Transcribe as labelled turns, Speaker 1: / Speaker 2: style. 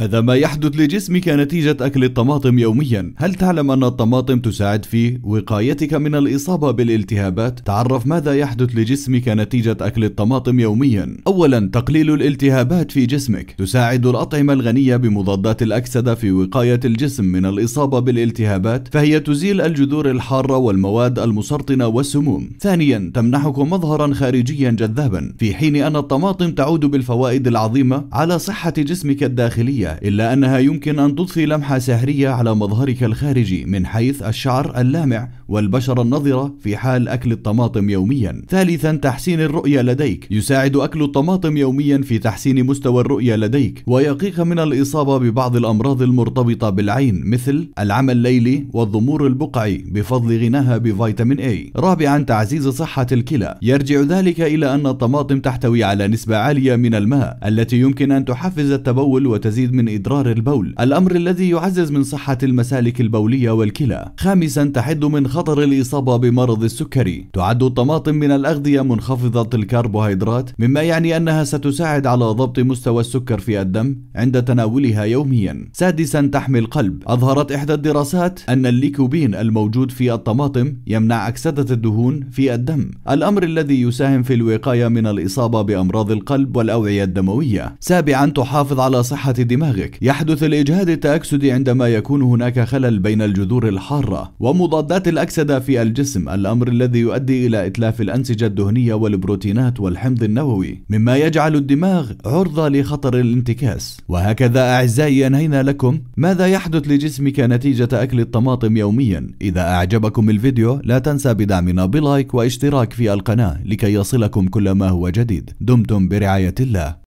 Speaker 1: هذا ما يحدث لجسمك نتيجة أكل الطماطم يوميا هل تعلم أن الطماطم تساعد في وقايتك من الإصابة بالالتهابات؟ تعرف ماذا يحدث لجسمك نتيجة أكل الطماطم يوميا أولا تقليل الالتهابات في جسمك تساعد الأطعمة الغنية بمضادات الأكسدة في وقاية الجسم من الإصابة بالالتهابات فهي تزيل الجذور الحارة والمواد المسرطنة والسموم ثانيا تمنحك مظهرا خارجيا جذابا في حين أن الطماطم تعود بالفوائد العظيمة على صحة جسمك الداخلية إلا أنها يمكن أن تضفي لمحة سحرية على مظهرك الخارجي من حيث الشعر اللامع والبشرة النضرة في حال أكل الطماطم يوميا ثالثا تحسين الرؤية لديك يساعد أكل الطماطم يوميا في تحسين مستوى الرؤية لديك ويقيك من الإصابة ببعض الأمراض المرتبطة بالعين مثل العمى الليلي والضمور البقعي بفضل غناها بفيتامين A رابعا تعزيز صحة الكلى يرجع ذلك إلى أن الطماطم تحتوي على نسبة عالية من الماء التي يمكن أن تحفز التبول وتزيد من إضرار البول الأمر الذي يعزز من صحة المسالك البولية والكلى خامسا تحد من خطر الإصابة بمرض السكري تعد الطماطم من الأغذية منخفضة الكربوهيدرات مما يعني أنها ستساعد على ضبط مستوى السكر في الدم عند تناولها يوميا سادسا تحمي القلب أظهرت إحدى الدراسات أن الليكوبين الموجود في الطماطم يمنع أكسدة الدهون في الدم الأمر الذي يساهم في الوقاية من الإصابة بأمراض القلب والأوعية الدموية سابعا تحافظ على صحة دماغ دماغك يحدث الإجهاد التأكسدي عندما يكون هناك خلل بين الجذور الحارة ومضادات الأكسدة في الجسم الأمر الذي يؤدي إلى إتلاف الأنسجة الدهنية والبروتينات والحمض النووي مما يجعل الدماغ عرضة لخطر الانتكاس وهكذا أعزائي أنهينا لكم ماذا يحدث لجسمك نتيجة أكل الطماطم يوميا إذا أعجبكم الفيديو لا تنسى بدعمنا بلايك واشتراك في القناة لكي يصلكم كل ما هو جديد دمتم برعاية الله